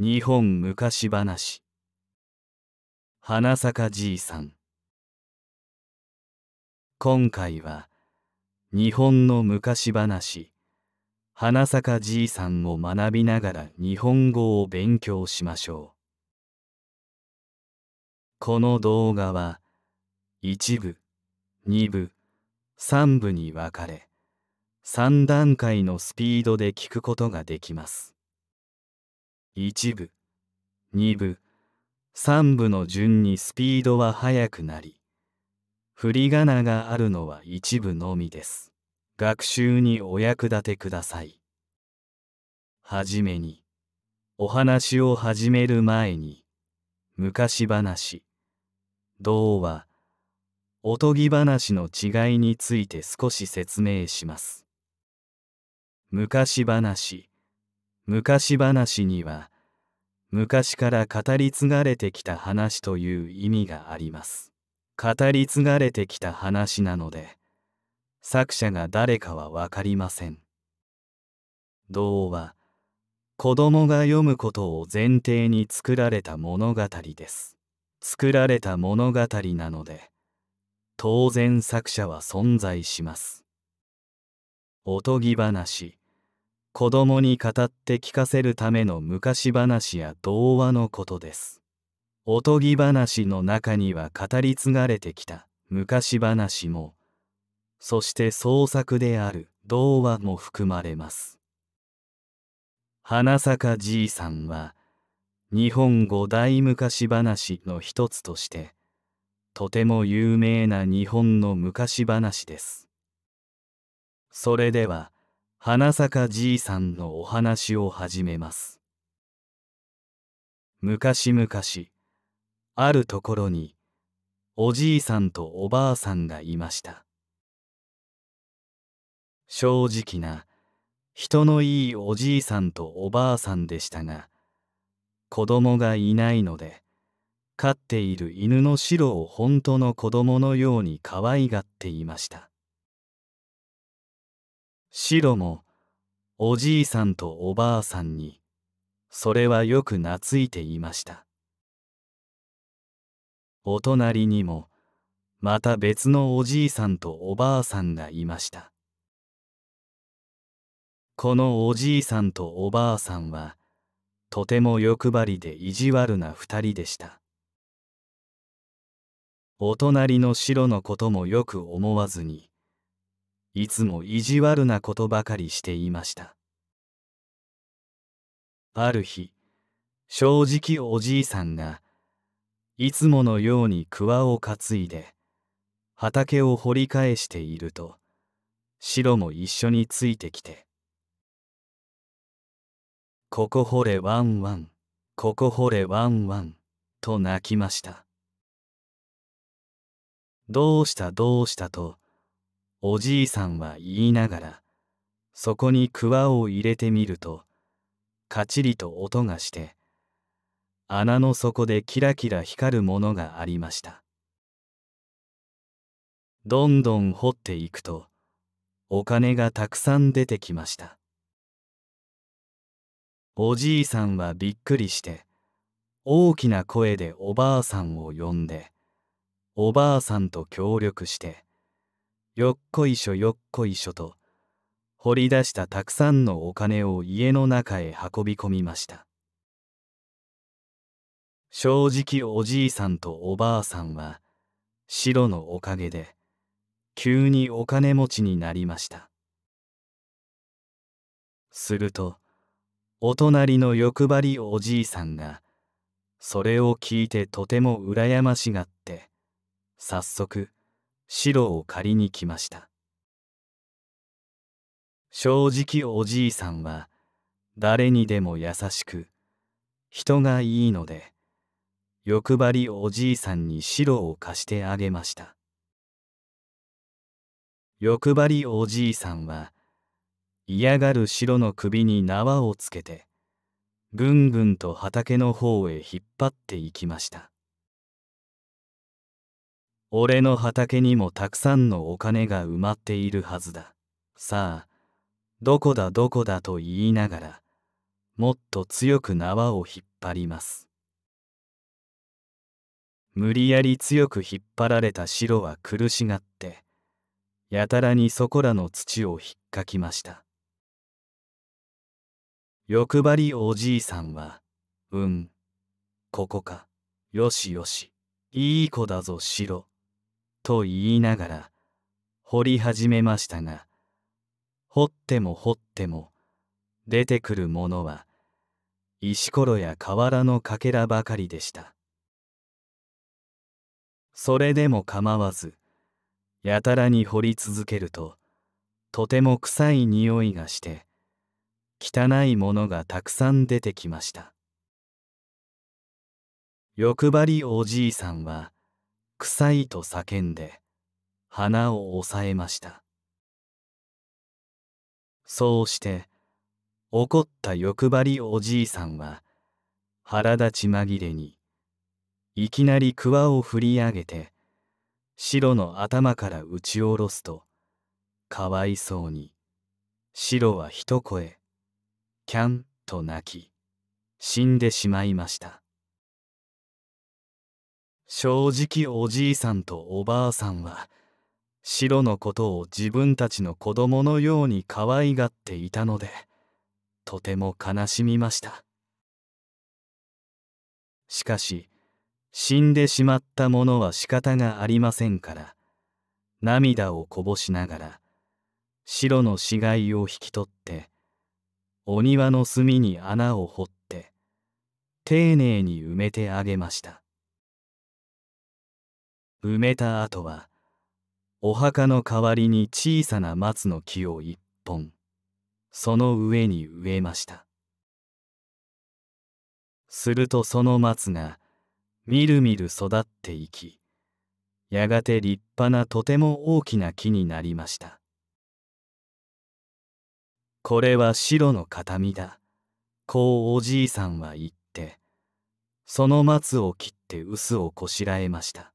日本昔話花坂じいさん今回は日本の昔話花坂じいさんを学びながら日本語を勉強しましょうこの動画は一部2部3部に分かれ3段階のスピードで聞くことができます1部2部3部の順にスピードは速くなり振り仮名があるのは一部のみです学習にお役立てくださいはじめにお話を始める前に昔話童話おとぎ話の違いについて少し説明します昔話昔話には昔から語り継がれてきた話という意味があります語り継がれてきた話なので作者が誰かは分かりません童話子供が読むことを前提に作られた物語です作られた物語なので当然作者は存在しますおとぎ話子供に語って聞かせるための昔話や童話のことです。おとぎ話の中には語り継がれてきた昔話も、そして創作である童話も含まれます。花坂じいさんは、日本五大昔話の一つとして、とても有名な日本の昔話です。それでは、花坂じいさんのお話を始めます昔々あるところにおじいさんとおばあさんがいました正直な人のいいおじいさんとおばあさんでしたが子供がいないので飼っている犬のシロを本当の子供のように可愛がっていましたシロもおじいさんとおばあさんにそれはよく懐いていましたお隣にもまた別のおじいさんとおばあさんがいましたこのおじいさんとおばあさんはとても欲張りで意地悪な二人でしたお隣の白のこともよく思わずにいつも意地悪なことばかりしていましたある日正直おじいさんがいつものように桑を担いで畑を掘り返していると白も一緒についてきて「ここ掘れワンワンここ掘れワンワン」と泣きましたどうしたどうしたとおじいさんは言いながらそこにわを入れてみるとカチリと音がして穴の底でキラキラ光るものがありましたどんどん掘っていくとお金がたくさん出てきましたおじいさんはびっくりして大きな声でおばあさんを呼んでおばあさんと協力してよっこいしょよっこいしょと掘り出したたくさんのお金を家の中へ運び込みました正直おじいさんとおばあさんは白のおかげで急にお金持ちになりましたするとお隣の欲張りおじいさんがそれを聞いてとても羨ましがって早速白を借りに来ました正直おじいさんは誰にでも優しく人がいいので欲張りおじいさんに白を貸してあげました欲張りおじいさんは嫌がる白の首に縄をつけてぐんぐんと畑の方へ引っ張っていきました俺の畑にもたくさんのお金が埋まっているはずだ。さあ、どこだどこだと言いながら、もっと強く縄を引っ張ります。無理やり強く引っ張られた白は苦しがって、やたらにそこらの土をひっかきました。欲張りおじいさんは、うん、ここか、よしよし、いい子だぞ白。と言いながら掘り始めましたが掘っても掘っても出てくるものは石ころや瓦のかけらばかりでしたそれでも構わずやたらに掘り続けるととても臭い匂いがして汚いものがたくさん出てきました欲張りおじいさんは臭いと叫んで鼻を押さえましたそうして怒った欲張りおじいさんは腹立ち紛れにいきなりわを振り上げて白の頭から打ち下ろすとかわいそうに白は一声キャンと泣き死んでしまいました正直おじいさんとおばあさんはシロのことを自分たちの子供のように可愛がっていたのでとても悲しみましたしかし死んでしまったものは仕方がありませんから涙をこぼしながら白の死骸を引き取ってお庭の隅に穴を掘って丁寧に埋めてあげました埋めた後はお墓の代わりに小さな松の木を一本その上に植えましたするとその松がみるみる育っていきやがて立派なとても大きな木になりましたこれは白の形見だこうおじいさんは言ってその松を切って臼をこしらえました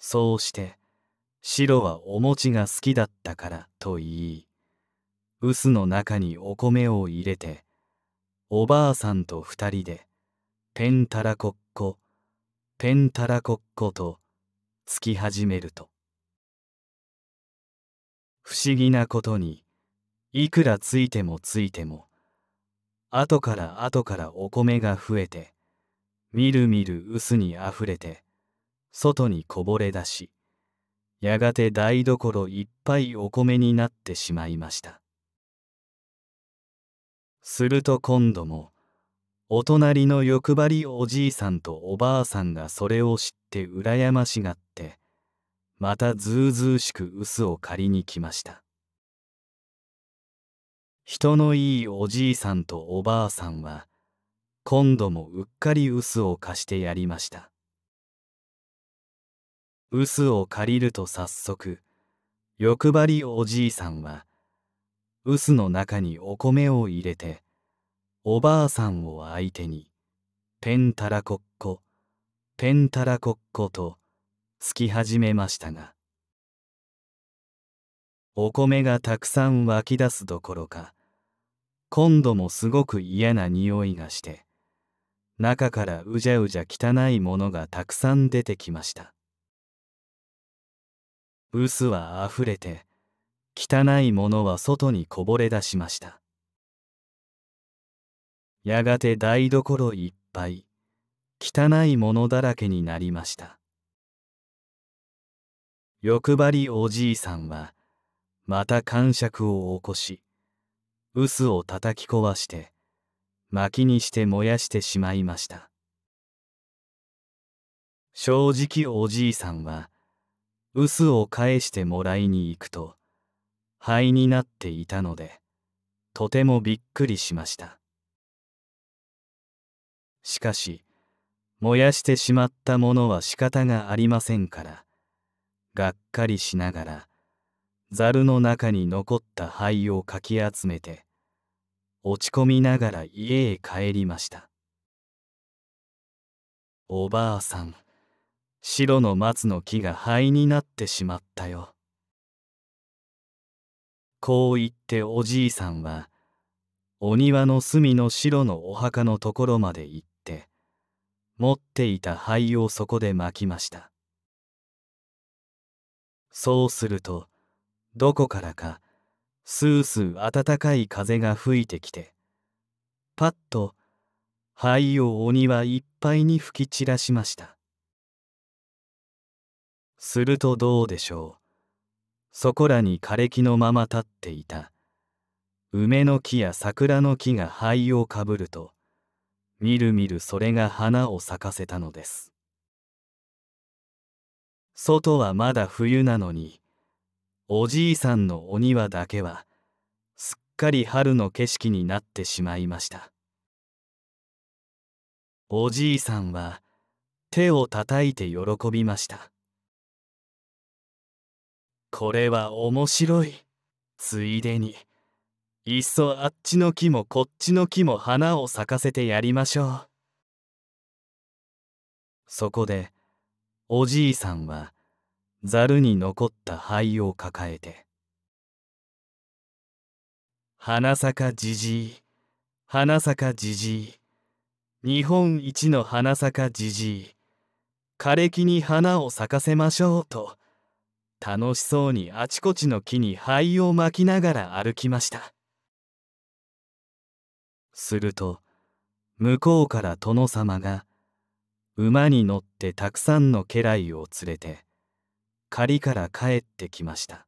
そうして白はお餅が好きだったからと言い臼の中にお米を入れておばあさんと二人でペンタラコッコペンタラコッコとつき始めると不思議なことにいくらついてもついても後から後からお米が増えてみるみる薄にあふれて外にこぼれ出しやがて台所いっぱいお米になってしまいましたすると今度もお隣の欲張りおじいさんとおばあさんがそれを知って羨ましがってまたずうずうしく臼を借りに来ました人のいいおじいさんとおばあさんは今度もうっかり臼を貸してやりました臼を借りると早速欲張りおじいさんは臼の中にお米を入れておばあさんを相手にペンたらこっこペンたらこっことつき始めましたがお米がたくさん湧き出すどころか今度もすごく嫌な匂いがして中からうじゃうじゃ汚いものがたくさん出てきました臼はあふれて汚いものは外にこぼれ出しましたやがて台所いっぱい汚いものだらけになりました欲張りおじいさんはまた感触を起こし臼を叩き壊して薪にして燃やしてしまいました正直おじいさんは臼を返してもらいに行くと灰になっていたのでとてもびっくりしましたしかし燃やしてしまったものは仕方がありませんからがっかりしながらざるの中に残った灰をかき集めて落ち込みながら家へ帰りましたおばあさん白の松の木が灰になってしまったよ。こう言っておじいさんはお庭の隅の白のお墓のところまで行って持っていた灰をそこで巻きました。そうするとどこからかスースー暖かい風が吹いてきてパッと灰をお庭いっぱいに吹き散らしました。するとどうでしょう。そこらに枯れ木のまま立っていた。梅の木や桜の木が灰をかぶると、みるみるそれが花を咲かせたのです。外はまだ冬なのに、おじいさんのお庭だけは、すっかり春の景色になってしまいました。おじいさんは、手をたたいて喜びました。これは面白い。ついでに、いっそあっちの木もこっちの木も花を咲かせてやりましょう。そこで、おじいさんは、ざるに残った灰を抱えて、花かじじい、花かじじい、日本一の花かじじい、枯れ木に花を咲かせましょうと、楽しそうにあちこちの木に灰をまきながら歩きましたすると向こうから殿様が馬に乗ってたくさんの家来を連れて狩りから帰ってきました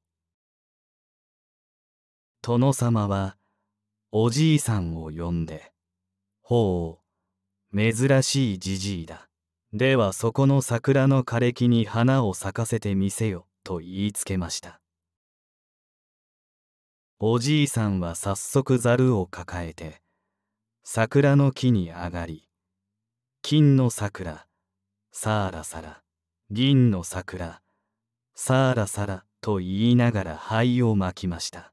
殿様はおじいさんを呼んで「ほう珍しいじじいだ」ではそこの桜の枯れ木に花を咲かせてみせよ。と言いつけましたおじいさんは早速ざるを抱えて桜の木に上がり金の桜さあらさら銀の桜さあらさらと言いながら灰をまきました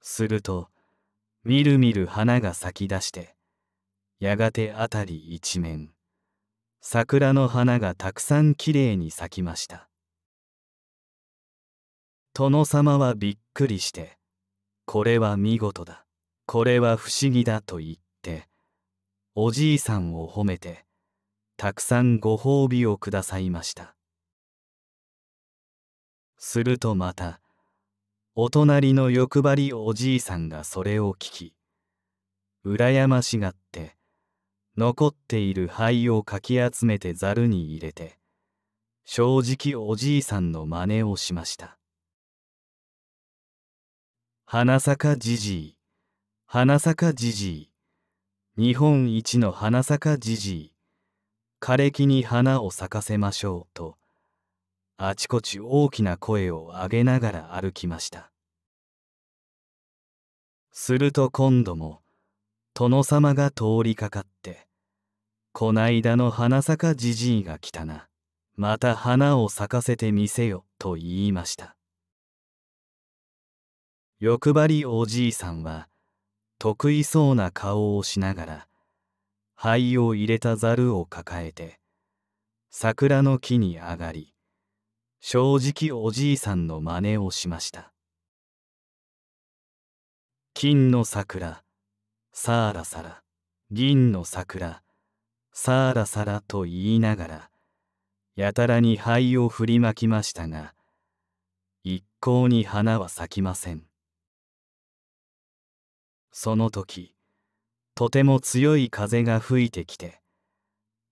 するとみるみる花が咲き出してやがて辺り一面桜の花がたくさんきれいに咲きました殿様はびっくりして「これは見事だこれは不思議だ」と言っておじいさんを褒めてたくさんご褒美をくださいましたするとまたお隣の欲張りおじいさんがそれを聞き羨ましがって残っている灰をかき集めてざるに入れて正直おじいさんの真似をしました花咲かじじい花咲かじじい日本一の花咲かじじい枯れ木に花を咲かせましょうとあちこち大きな声を上げながら歩きましたすると今度も殿様が通りかかってこないだの花咲かじじいが来たなまた花を咲かせてみせよと言いました欲張りおじいさんは得意そうな顔をしながら灰を入れたざるを抱えて桜の木に上がり正直おじいさんの真似をしました金の桜さらさら銀の桜さあらさらと言いながらやたらに灰を振りまきましたが一向に花は咲きませんその時とても強い風が吹いてきて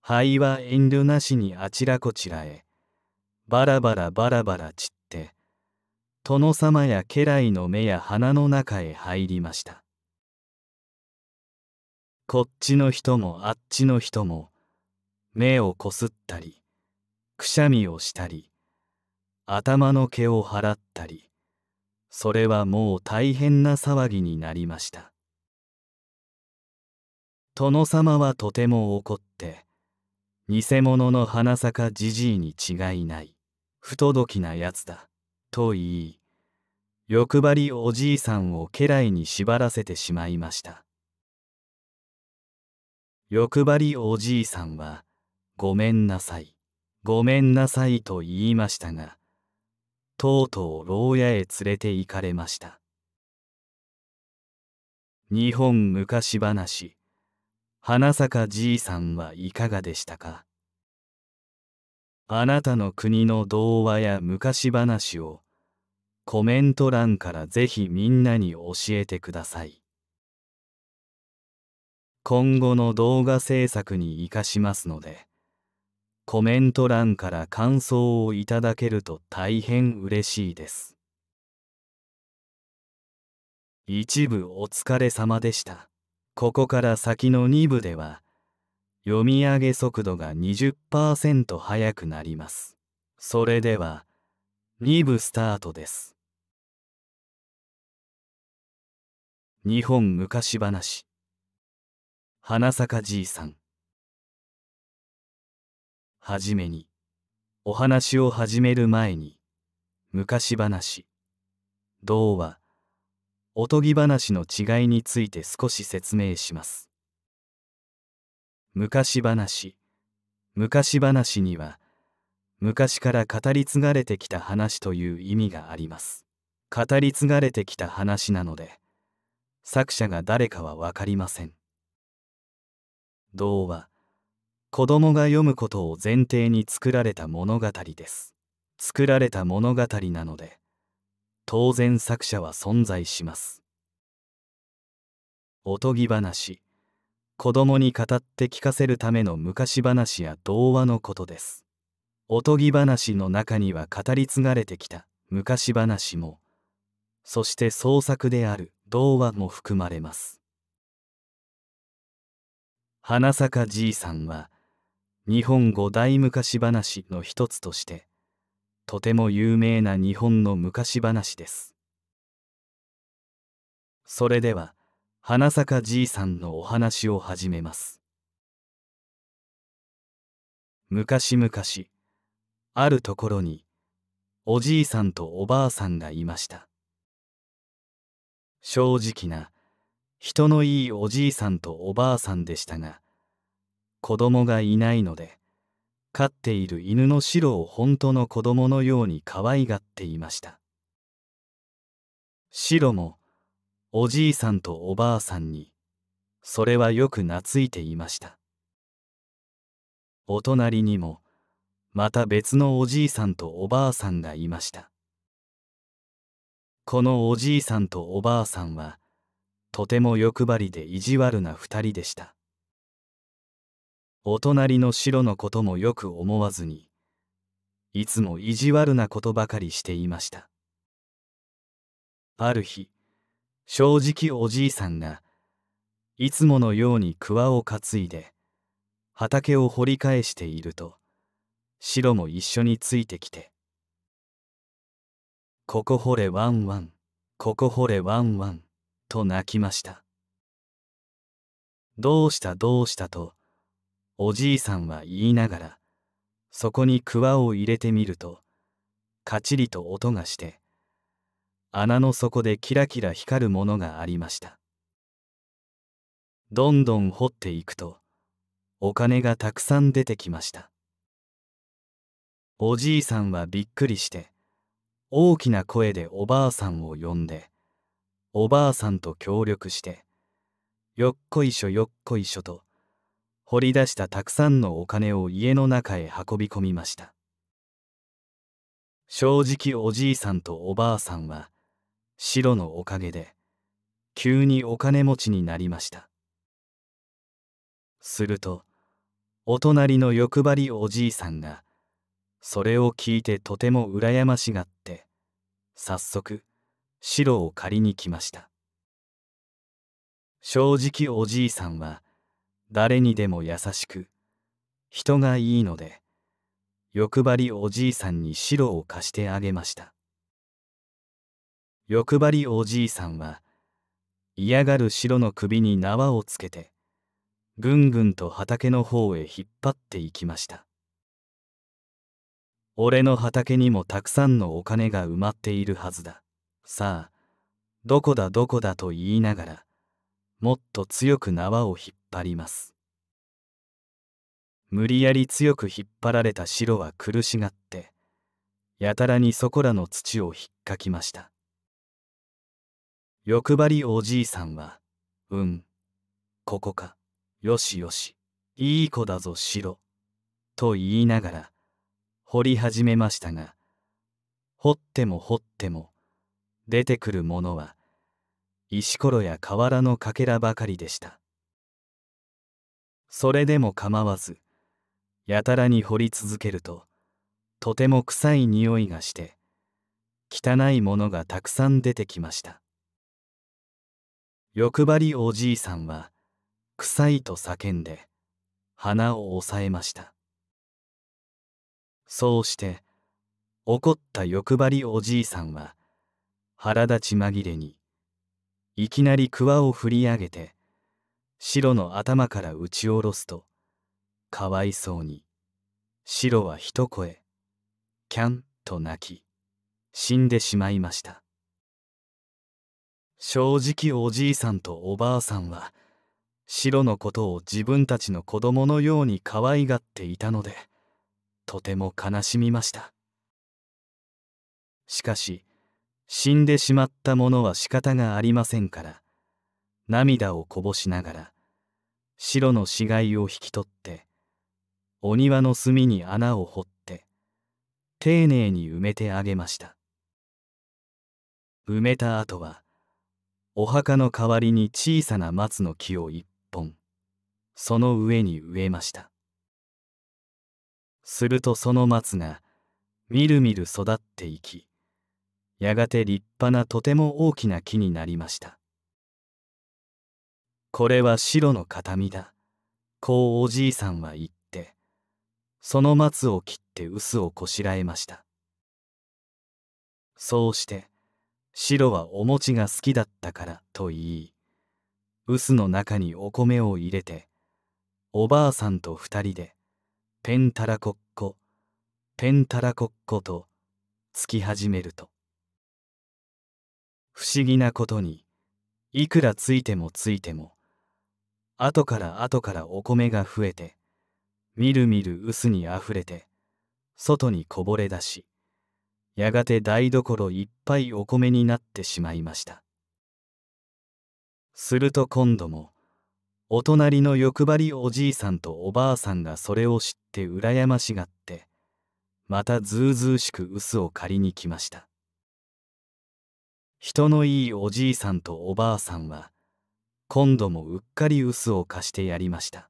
灰は遠慮なしにあちらこちらへバラバラバラバラ散って殿様や家来の目や鼻の中へ入りましたこっちの人もあっちの人も目をこすったりくしゃみをしたり頭の毛を払ったりそれはもう大変な騒ぎになりました殿様はとても怒って偽物の花咲かじじいに違いない不届きなやつだと言い欲張りおじいさんを家来に縛らせてしまいました欲張りおじいさんは、ごめんなさい、ごめんなさいと言いましたが、とうとう牢屋へ連れて行かれました。日本昔話、花坂じいさんはいかがでしたかあなたの国の童話や昔話をコメント欄からぜひみんなに教えてください。今後の動画制作に活かしますのでコメント欄から感想をいただけると大変嬉しいです一部お疲れ様でしたここから先の2部では読み上げ速度が20%速くなりますそれでは2部スタートです日本昔話花坂じいさんはじめにお話を始める前に昔話童話おとぎ話の違いについて少し説明します昔話昔話には昔から語り継がれてきた話という意味があります語り継がれてきた話なので作者が誰かは分かりません童話子供が読むことを前提に作られた物語です作られた物語なので当然作者は存在しますおとぎ話子供に語って聞かせるための昔話や童話のことですおとぎ話の中には語り継がれてきた昔話もそして創作である童話も含まれます花坂じいさんは日本五大昔話の一つとしてとても有名な日本の昔話ですそれでは花坂じいさんのお話を始めます昔々あるところにおじいさんとおばあさんがいました正直な人のいいおじいさんとおばあさんでしたが子供がいないので飼っている犬のシロを本当の子供のように可愛がっていましたシロもおじいさんとおばあさんにそれはよく懐いていましたお隣にもまた別のおじいさんとおばあさんがいましたこのおじいさんとおばあさんはとても欲張りで意地悪な二人でしたお隣の白のこともよく思わずにいつも意地悪なことばかりしていましたある日正直おじいさんがいつものように桑を担いで畑を掘り返していると白も一緒についてきて「ここ掘れワンワンここ掘れワンワン」と泣きました。どうしたどうしたと、おじいさんは言いながら、そこにくわを入れてみると、カチリと音がして、穴の底でキラキラ光るものがありました。どんどん掘っていくと、お金がたくさん出てきました。おじいさんはびっくりして、大きな声でおばあさんを呼んで、おばあさんと協力してよっこいしょよっこいしょと掘り出したたくさんのお金を家の中へ運び込みました正直おじいさんとおばあさんは白のおかげで急にお金持ちになりましたするとお隣の欲張りおじいさんがそれを聞いてとても羨ましがって早速白を借りに来ました正直おじいさんは誰にでも優しく人がいいので欲張りおじいさんに白を貸してあげました欲張りおじいさんは嫌がる白の首に縄をつけてぐんぐんと畑の方へ引っ張っていきました俺の畑にもたくさんのお金が埋まっているはずださあどこだどこだと言いながらもっと強く縄を引っ張ります無理やり強く引っ張られた白は苦しがってやたらにそこらの土をひっかきました欲張りおじいさんは「うんここかよしよしいい子だぞ白」と言いながら掘り始めましたが掘っても掘っても出てくるものは石ころや瓦のかけらばかりでしたそれでも構わずやたらに掘り続けるととても臭い匂いがして汚いものがたくさん出てきました欲張りおじいさんは臭いと叫んで鼻を押さえましたそうして怒った欲張りおじいさんは腹立ち紛れにいきなり桑を振り上げて白の頭から打ち下ろすとかわいそうに白は一声「キャン」と泣き死んでしまいました正直おじいさんとおばあさんは白のことを自分たちの子供のように可愛がっていたのでとても悲しみましたしかし死んでしまった者は仕方がありませんから涙をこぼしながら白の死骸を引き取ってお庭の隅に穴を掘って丁寧に埋めてあげました埋めた後はお墓の代わりに小さな松の木を一本その上に植えましたするとその松がみるみる育っていきやがて立派なとても大きな木になりましたこれは白の形見だこうおじいさんは言ってその松を切って臼をこしらえましたそうして白はお餅が好きだったからと言い臼の中にお米を入れておばあさんと二人でペンタラコッコペンタラコッコとつき始めると不思議なことにいくらついてもついても後から後からお米が増えてみるみる薄にあふれて外にこぼれ出しやがて台所いっぱいお米になってしまいましたすると今度もお隣の欲張りおじいさんとおばあさんがそれを知って羨ましがってまたずうずうしく臼を借りに来ました人のいいおじいさんとおばあさんは今度もうっかり臼を貸してやりました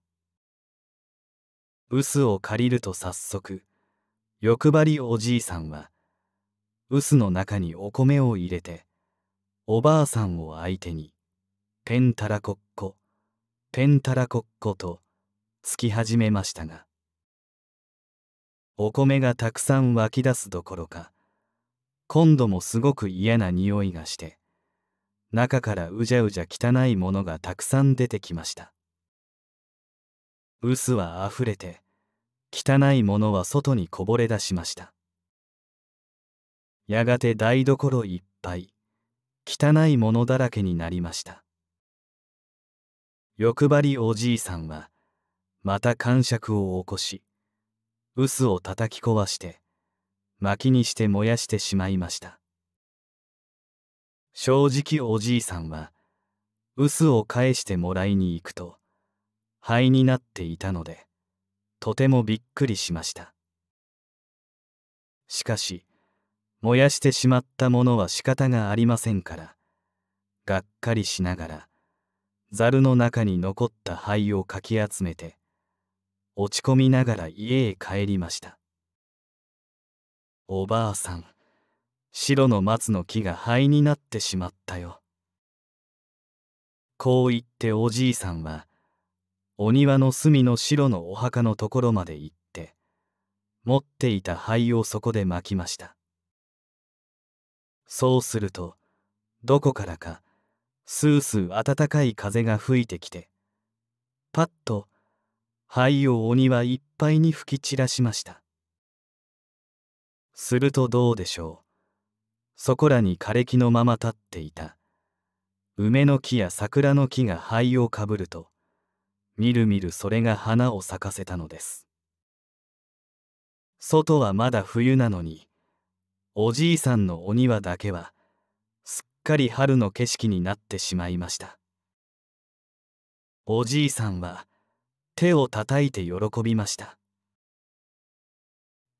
臼を借りると早速欲張りおじいさんは臼の中にお米を入れておばあさんを相手にペンタラコッコペンタラコッコとつき始めましたがお米がたくさん湧き出すどころか今度もすごく嫌な匂いがして中からうじゃうじゃ汚いものがたくさん出てきました臼はあふれて汚いものは外にこぼれ出しましたやがて台所いっぱい汚いものだらけになりました欲張りおじいさんはまた感触を起こし臼を叩き壊して薪にして燃やしてしまいました正直おじいさんは臼を返してもらいに行くと灰になっていたのでとてもびっくりしましたしかし燃やしてしまったものは仕方がありませんからがっかりしながらざるの中に残った灰をかき集めて落ち込みながら家へ帰りましたおばあさん白の松の木が灰になってしまったよ」こう言っておじいさんはお庭の隅の白のお墓のところまで行って持っていた灰をそこで巻きましたそうするとどこからかスースー暖かい風が吹いてきてパッと灰をお庭いっぱいに吹き散らしましたするとどうでしょうそこらに枯れ木のまま立っていた梅の木や桜の木が灰をかぶるとみるみるそれが花を咲かせたのです外はまだ冬なのにおじいさんのお庭だけはすっかり春の景色になってしまいましたおじいさんは手をたたいて喜びました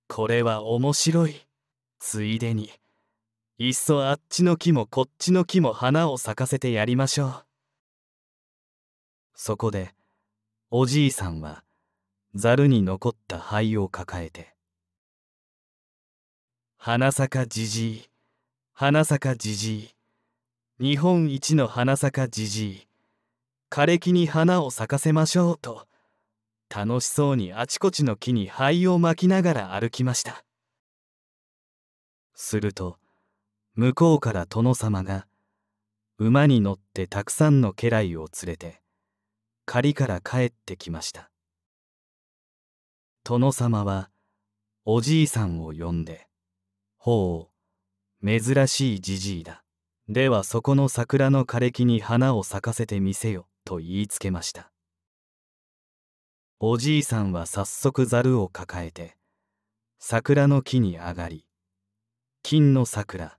これは面白いついでにいっそあっちの木もこっちの木も花を咲かせてやりましょうそこでおじいさんはざるに残った灰を抱えて「花咲じじい花咲じじい日本一の花咲じじい枯れ木に花を咲かせましょう」と。楽しそうにあちこちの木に灰を巻きながら歩きましたすると向こうから殿様が馬に乗ってたくさんの家来を連れて狩りから帰ってきました殿様はおじいさんを呼んで「ほう珍しいじじいだではそこの桜の枯れ木に花を咲かせてみせよ」と言いつけましたおじいさんは早速ざるを抱えて桜の木に上がり金の桜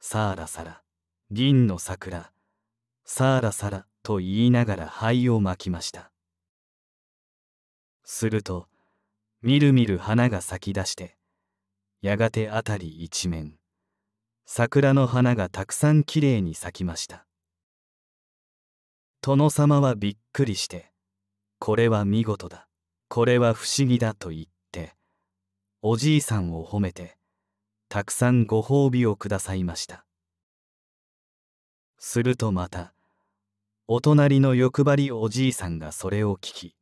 さあらさら銀の桜さあらさらと言いながら灰をまきましたするとみるみる花が咲き出してやがて辺り一面桜の花がたくさんきれいに咲きました殿様はびっくりしてこれは見事だこれは不思議だと言っておじいさんを褒めてたくさんご褒美をくださいましたするとまたお隣の欲張りおじいさんがそれを聞き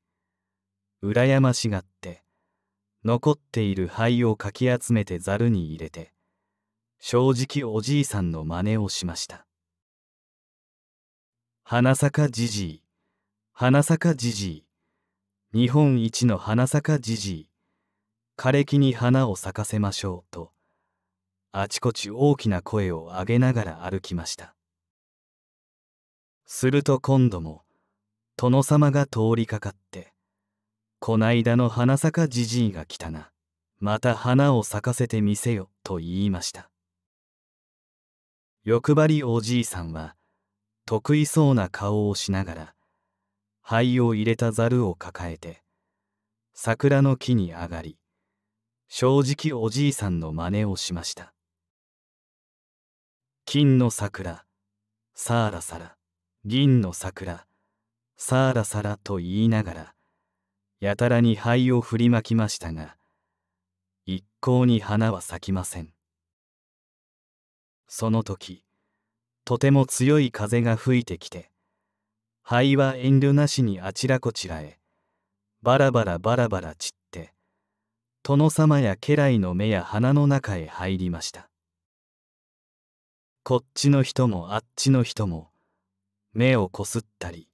羨ましがって残っている灰をかき集めてざるに入れて正直おじいさんの真似をしました花坂じじい花坂じじい日本一の花咲かじじい枯れ木に花を咲かせましょうとあちこち大きな声を上げながら歩きましたすると今度も殿様が通りかかって「こないだの花咲かじじいが来たなまた花を咲かせてみせよ」と言いました欲張りおじいさんは得意そうな顔をしながら灰を入れたざるを抱えて桜の木に上がり正直おじいさんの真似をしました金の桜さあらさら銀の桜さあらさらと言いながらやたらに灰を振りまきましたが一向に花は咲きませんその時とても強い風が吹いてきて灰は遠慮なしにあちらこちらへバラバラバラバラ散って殿様や家来の目や鼻の中へ入りましたこっちの人もあっちの人も目をこすったり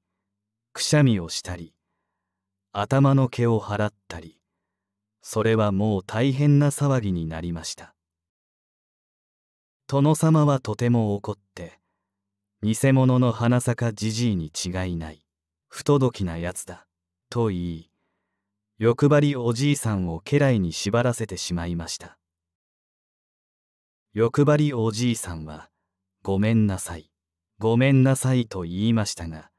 くしゃみをしたり頭の毛を払ったりそれはもう大変な騒ぎになりました殿様はとても怒って偽物の花坂じじいに違いない不届きなやつだと言い欲張りおじいさんを家来に縛らせてしまいました欲張りおじいさんは「ごめんなさいごめんなさい」と言いましたが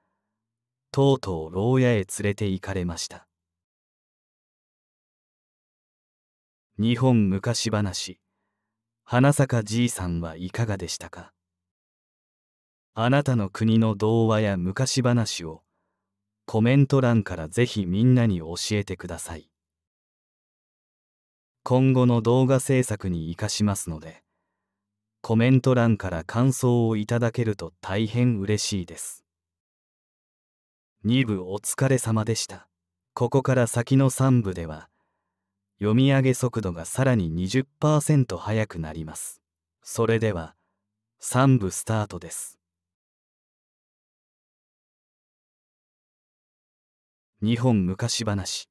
とうとう牢屋へ連れて行かれました日本昔話花坂じいさんはいかがでしたかあなたの国の童話や昔話をコメント欄からぜひみんなに教えてください。今後の動画制作に活かしますので、コメント欄から感想をいただけると大変嬉しいです。2部お疲れ様でした。ここから先の3部では、読み上げ速度がさらに20%速くなります。それでは、3部スタートです。日本昔話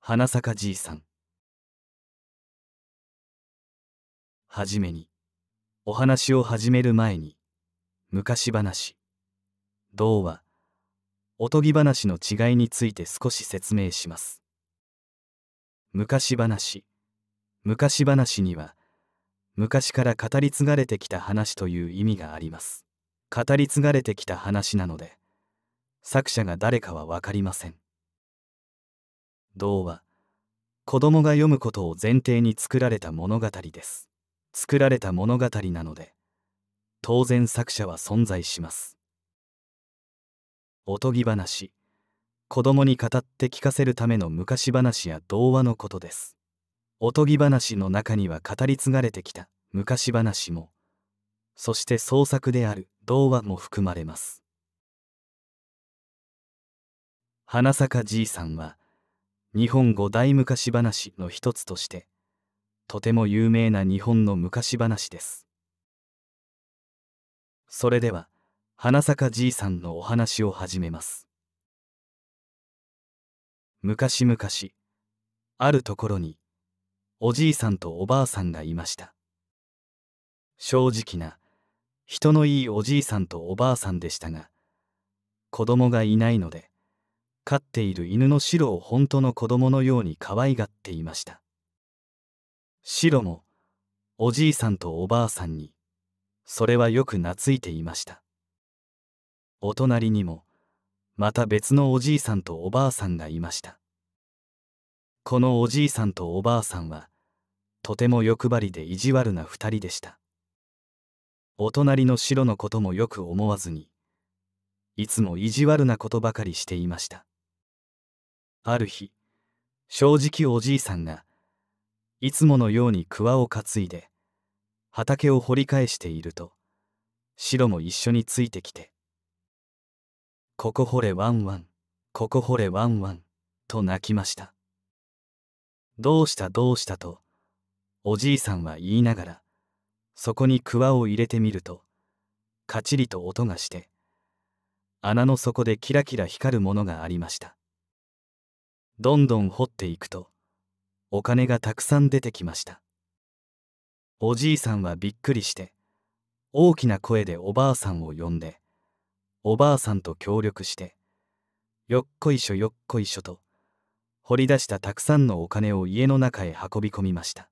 花咲かじいさんはじめにお話を始める前に昔話童話おとぎ話の違いについて少し説明します昔話昔話には昔から語り継がれてきた話という意味があります語り継がれてきた話なので作者が誰かは分かりません童話子供が読むことを前提に作られた物語です作られた物語なので当然作者は存在しますおとぎ話子供に語って聞かせるための昔話や童話のことですおとぎ話の中には語り継がれてきた昔話もそして創作である童話も含まれます花坂じいさんは日本五大昔話の一つとしてとても有名な日本の昔話ですそれでは花坂じいさんのお話を始めます昔々あるところにおじいさんとおばあさんがいました正直な人のいいおじいさんとおばあさんでしたが子供がいないので飼っている犬のシロを本当の子供のように可愛がっていましたシロもおじいさんとおばあさんにそれはよく懐いていましたお隣にもまた別のおじいさんとおばあさんがいましたこのおじいさんとおばあさんはとても欲張りで意地悪な2人でしたお隣の白のこともよく思わずにいつも意地悪なことばかりしていましたある日正直おじいさんがいつものようにわを担いで畑を掘り返していると白も一緒についてきて「ここ掘れワンワンここ掘れワンワン」と泣きました「どうしたどうした」とおじいさんは言いながらそこに桑を入れてみるとカチリと音がして穴の底でキラキラ光るものがありましたどんどん掘っていくとお金がたくさん出てきましたおじいさんはびっくりして大きな声でおばあさんを呼んでおばあさんと協力してよっこいしょよっこいしょと掘り出したたくさんのお金を家の中へ運び込みました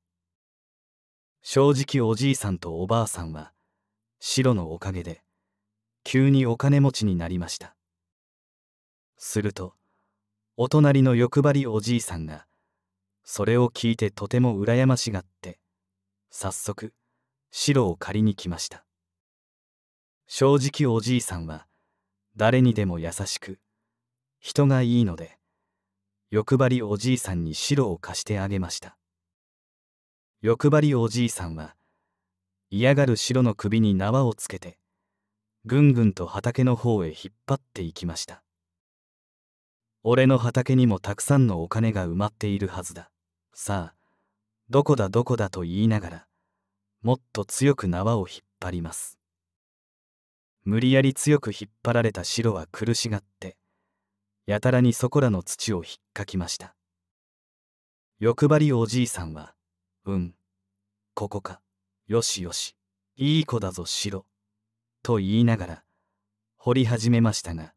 正直おじいさんとおばあさんは白のおかげで急にお金持ちになりましたするとお隣の欲張りおじいさんがそれを聞いてとても羨ましがって早速白を借りに来ました正直おじいさんは誰にでも優しく人がいいので欲張りおじいさんに白を貸してあげました欲張りおじいさんは嫌がる白の首に縄をつけてぐんぐんと畑の方へ引っ張っていきました俺の畑にもたくさんのお金が埋まっているはずだ。さあ、どこだどこだと言いながら、もっと強く縄を引っ張ります。無理やり強く引っ張られた白は苦しがって、やたらにそこらの土をひっかきました。欲張りおじいさんは、うん、ここか、よしよし、いい子だぞ白、と言いながら、掘り始めましたが、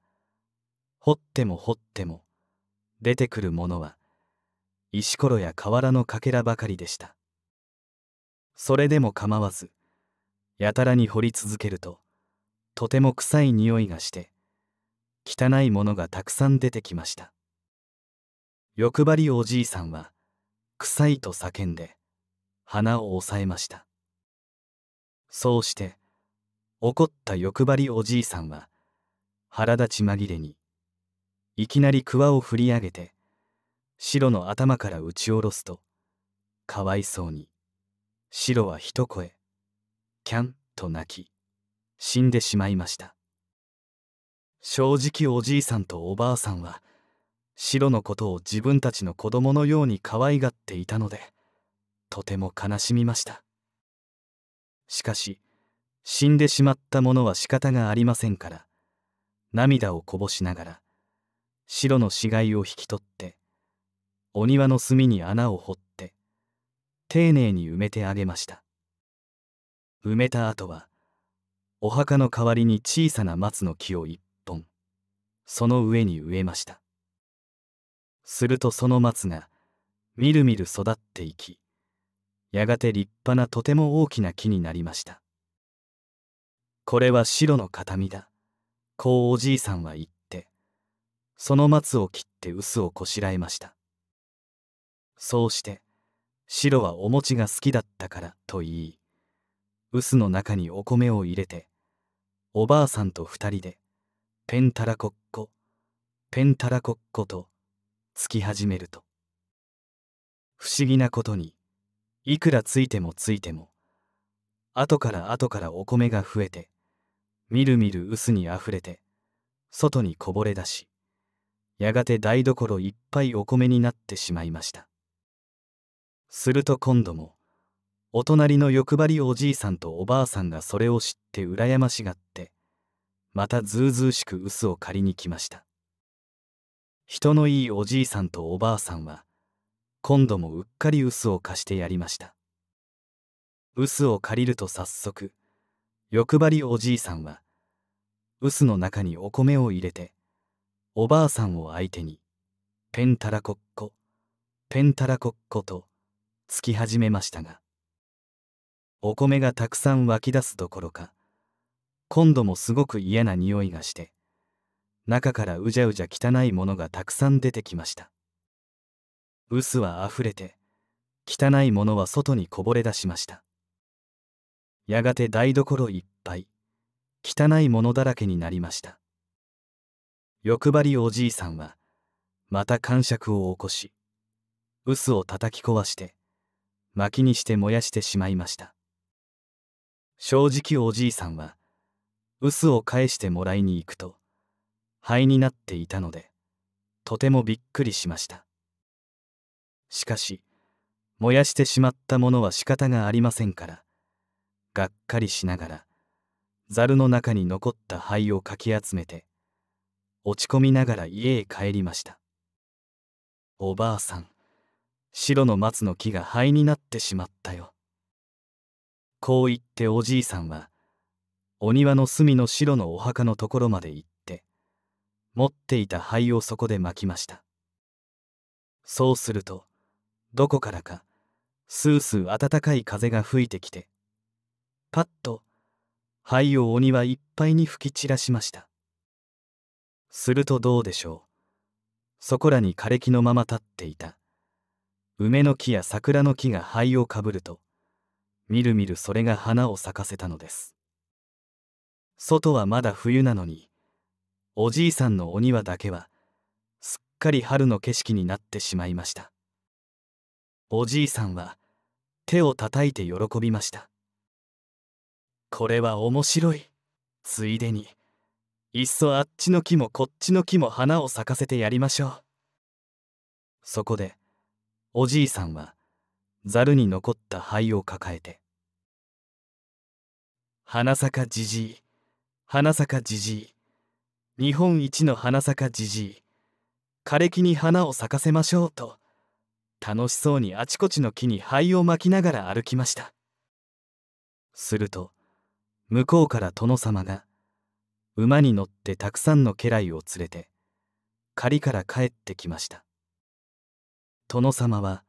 掘っても掘っても出てくるものは石ころや瓦のかけらばかりでしたそれでも構わずやたらに掘り続けるととても臭い匂いがして汚いものがたくさん出てきました欲張りおじいさんは臭いと叫んで鼻を押さえましたそうして怒った欲張りおじいさんは腹立ち紛れにいきなり桑を振り上げて白の頭から打ち下ろすとかわいそうに白は一声「キャン」と泣き死んでしまいました正直おじいさんとおばあさんは白のことを自分たちの子供のように可愛がっていたのでとても悲しみましたしかし死んでしまったものは仕方がありませんから涙をこぼしながら白の死骸を引き取ってお庭の隅に穴を掘って丁寧に埋めてあげました埋めた後はお墓の代わりに小さな松の木を一本その上に植えましたするとその松がみるみる育っていきやがて立派なとても大きな木になりましたこれは白の形見だこうおじいさんは言った。その松を切って臼をこしらえましたそうして白はお餅が好きだったからと言い臼の中にお米を入れておばあさんと二人でペンタラコッコペンタラコッコとつき始めると不思議なことにいくらついてもついても後から後からお米が増えてみるみる臼にあふれて外にこぼれ出しやがて台所いっぱいお米になってしまいましたすると今度もお隣の欲張りおじいさんとおばあさんがそれを知って羨ましがってまたずうずうしく臼を借りに来ました人のいいおじいさんとおばあさんは今度もうっかり臼を貸してやりました臼を借りると早速欲張りおじいさんは臼の中にお米を入れておばあさんを相手にペンタラコッコペンタラコッコとつき始めましたがお米がたくさん湧き出すどころか今度もすごく嫌な匂いがして中からうじゃうじゃ汚いものがたくさん出てきました臼はあふれて汚いものは外にこぼれ出しましたやがて台所いっぱい汚いものだらけになりました欲張りおじいさんはまた感触を起こし臼を叩き壊して薪にして燃やしてしまいました正直おじいさんは臼を返してもらいに行くと灰になっていたのでとてもびっくりしましたしかし燃やしてしまったものは仕方がありませんからがっかりしながらざるの中に残った灰をかき集めて落ち込みながら家へ帰りましたおばあさん白の松の木が灰になってしまったよこう言っておじいさんはお庭の隅の白のお墓のところまで行って持っていた灰をそこで巻きましたそうするとどこからかスースー暖かい風が吹いてきてパッと灰をお庭いっぱいに吹き散らしましたするとどうでしょうそこらに枯れ木のまま立っていた梅の木や桜の木が灰をかぶるとみるみるそれが花を咲かせたのです外はまだ冬なのにおじいさんのお庭だけはすっかり春の景色になってしまいましたおじいさんは手をたたいて喜びましたこれは面白いついでにいっそあっちの木もこっちの木も花を咲かせてやりましょうそこでおじいさんはざるに残った灰を抱えて「花咲かじじい花咲かじじい日本一の花咲かじじい枯れ木に花を咲かせましょう」と楽しそうにあちこちの木に灰をまきながら歩きましたすると向こうから殿様が馬に乗ってたくさんの家来を連れて狩りから帰ってきました殿様は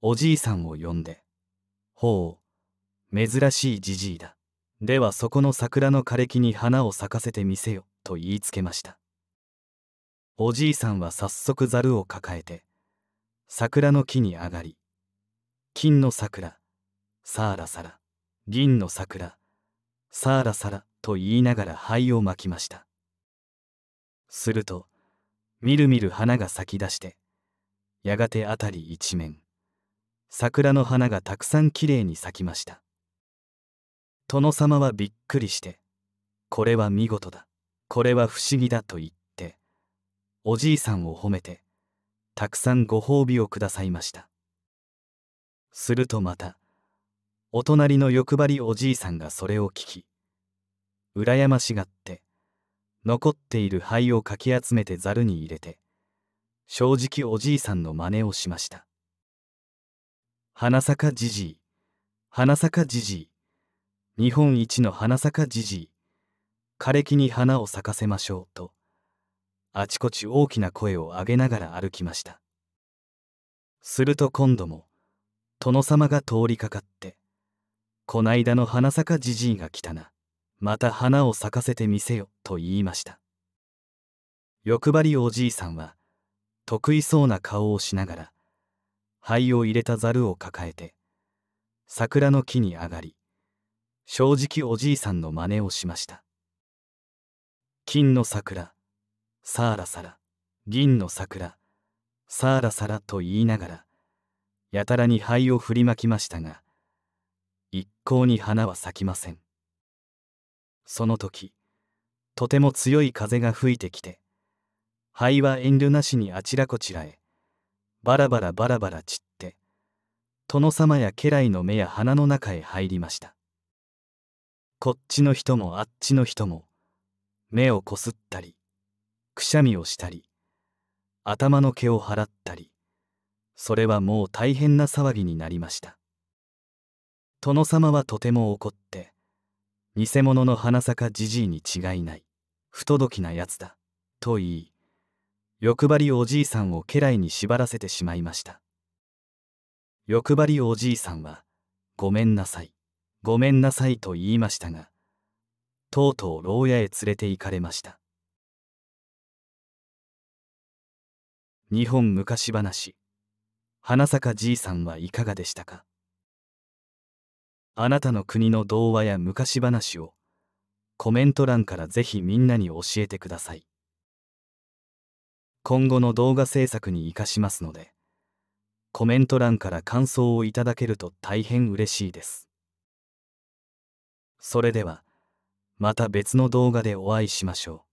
おじいさんを呼んで「ほう珍しいじじいだではそこの桜の枯れ木に花を咲かせてみせよ」と言いつけましたおじいさんは早速ざるを抱えて桜の木に上がり金の桜さあらさら銀の桜さらさらと言いながら灰をまきましたするとみるみる花が咲き出してやがて辺り一面桜の花がたくさんきれいに咲きました殿様はびっくりしてこれは見事だこれは不思議だと言っておじいさんを褒めてたくさんご褒美をくださいましたするとまたお隣の欲張りおじいさんがそれを聞き羨ましがって残っている灰をかき集めてざるに入れて正直おじいさんの真似をしました花坂じじい花坂じじい日本一の花坂じじい枯れ木に花を咲かせましょうとあちこち大きな声を上げながら歩きましたすると今度も殿様が通りかかってこないだの花咲かじじいが来たな。また花を咲かせてみせよ、と言いました。欲張りおじいさんは、得意そうな顔をしながら、灰を入れたざるを抱えて、桜の木に上がり、正直おじいさんの真似をしました。金の桜、さあらさら、銀の桜、さあらさらと言いながら、やたらに灰を振りまきましたが、一向に花は咲きませんその時とても強い風が吹いてきて灰は遠慮なしにあちらこちらへバラバラバラバラ散って殿様や家来の目や鼻の中へ入りましたこっちの人もあっちの人も目をこすったりくしゃみをしたり頭の毛を払ったりそれはもう大変な騒ぎになりました殿様はとても怒って偽物の花かじじいに違いない不届きなやつだと言い欲張りおじいさんを家来に縛らせてしまいました欲張りおじいさんはごめんなさいごめんなさいと言いましたがとうとう牢屋へ連れて行かれました日本昔話花坂じいさんはいかがでしたかあなたの国の童話や昔話をコメント欄からぜひみんなに教えてください。今後の動画制作に活かしますので、コメント欄から感想をいただけると大変嬉しいです。それでは、また別の動画でお会いしましょう。